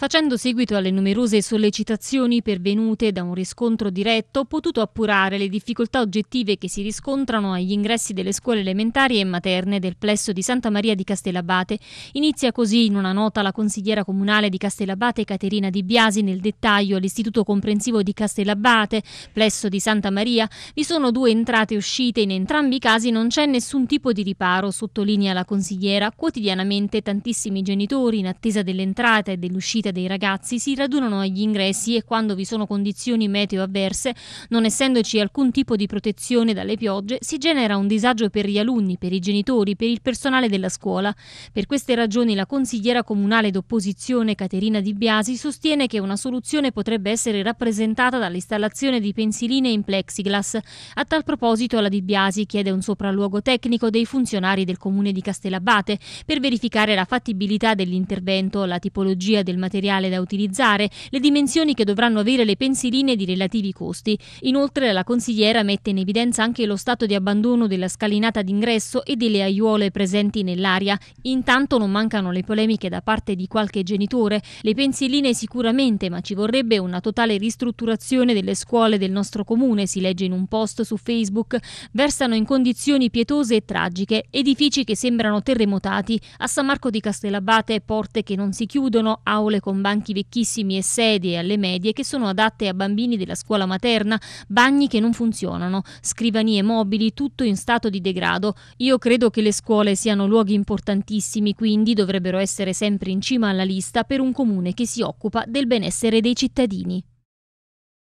Facendo seguito alle numerose sollecitazioni pervenute da un riscontro diretto, ho potuto appurare le difficoltà oggettive che si riscontrano agli ingressi delle scuole elementari e materne del plesso di Santa Maria di Castellabate. Inizia così in una nota la consigliera comunale di Castellabate Caterina Di Biasi nel dettaglio all'Istituto Comprensivo di Castellabate, plesso di Santa Maria, vi sono due entrate e uscite, in entrambi i casi non c'è nessun tipo di riparo, sottolinea la consigliera. Quotidianamente tantissimi genitori in attesa dell'entrata e dell'uscita media dei ragazzi si radunano agli ingressi e quando vi sono condizioni meteo avverse, non essendoci alcun tipo di protezione dalle piogge, si genera un disagio per gli alunni, per i genitori, per il personale della scuola. Per queste ragioni la consigliera comunale d'opposizione Caterina Di Biasi sostiene che una soluzione potrebbe essere rappresentata dall'installazione di pensiline in plexiglass. A tal proposito la Di Biasi chiede un sopralluogo tecnico dei funzionari del comune di Castellabate per verificare la fattibilità dell'intervento, la tipologia del materiale materiale da utilizzare, le dimensioni che dovranno avere le pensiline ed i relativi costi. Inoltre la consigliera mette in evidenza anche lo stato di abbandono della scalinata d'ingresso e delle aiuole presenti nell'aria. Intanto non mancano le polemiche da parte di qualche genitore, le pensiline sicuramente, ma ci vorrebbe una totale ristrutturazione delle scuole del nostro comune, si legge in un post su Facebook, versano in condizioni pietose e tragiche, edifici che sembrano terremotati, a San Marco di Castellabate porte che non si chiudono, aule con banchi vecchissimi e sedie alle medie che sono adatte a bambini della scuola materna, bagni che non funzionano, scrivanie mobili, tutto in stato di degrado. Io credo che le scuole siano luoghi importantissimi, quindi dovrebbero essere sempre in cima alla lista per un comune che si occupa del benessere dei cittadini.